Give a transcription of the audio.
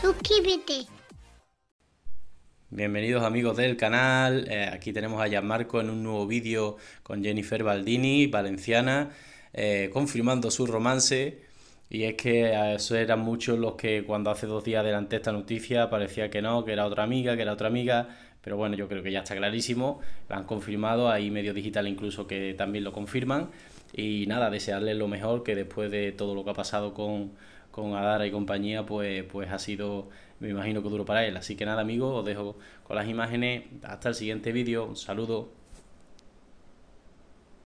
Suscríbete. Bienvenidos amigos del canal, eh, aquí tenemos a Gianmarco en un nuevo vídeo con Jennifer Baldini, valenciana, eh, confirmando su romance. Y es que eh, eso eran muchos los que cuando hace dos días adelanté esta noticia parecía que no, que era otra amiga, que era otra amiga. Pero bueno, yo creo que ya está clarísimo, lo han confirmado, hay medios digitales incluso que también lo confirman. Y nada, desearles lo mejor, que después de todo lo que ha pasado con, con Adara y compañía, pues, pues ha sido, me imagino que duro para él. Así que nada, amigos, os dejo con las imágenes. Hasta el siguiente vídeo, un saludo.